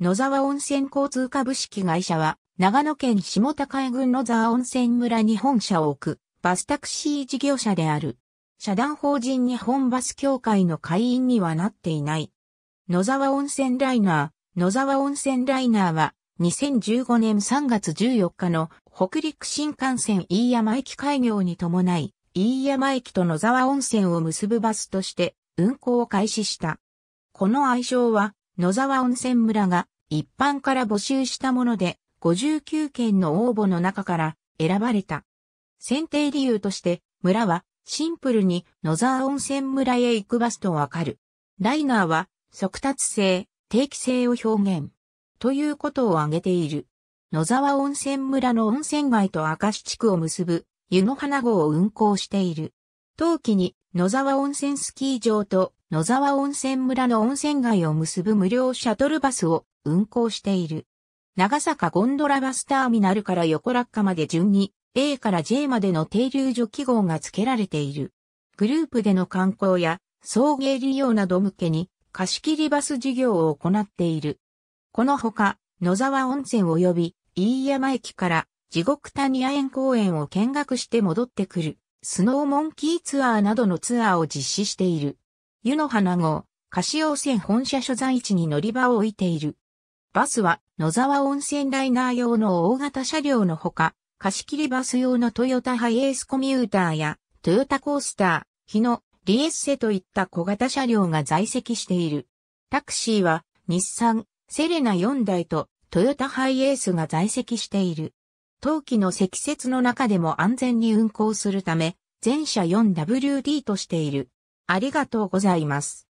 野沢温泉交通株式会社は、長野県下高江郡野沢温泉村に本社を置く、バスタクシー事業者である。社団法人日本バス協会の会員にはなっていない。野沢温泉ライナー、野沢温泉ライナーは、2015年3月14日の北陸新幹線飯山駅開業に伴い、飯山駅と野沢温泉を結ぶバスとして運行を開始した。この愛称は野沢温泉村が一般から募集したもので、59件の応募の中から選ばれた。選定理由として、村はシンプルに野沢温泉村へ行くバスとわかる。ライナーは速達性、定期性を表現。ということを挙げている。野沢温泉村の温泉街と明石地区を結ぶ湯の花号を運行している。冬季に野沢温泉スキー場と野沢温泉村の温泉街を結ぶ無料シャトルバスを運行している。長坂ゴンドラバスターミナルから横落下まで順に A から J までの停留所記号が付けられている。グループでの観光や送迎利用など向けに貸し切りバス事業を行っている。このほか、野沢温泉及び飯山駅から地獄谷野園公園を見学して戻ってくるスノーモンキーツアーなどのツアーを実施している。湯の花号、柏尾線本社所在地に乗り場を置いている。バスは野沢温泉ライナー用の大型車両のほか、貸切バス用のトヨタハイエースコミューターやトヨタコースター、日野、リエッセといった小型車両が在籍している。タクシーは日産、セレナ4台とトヨタハイエースが在籍している。冬季の積雪の中でも安全に運行するため、全車 4WD としている。ありがとうございます。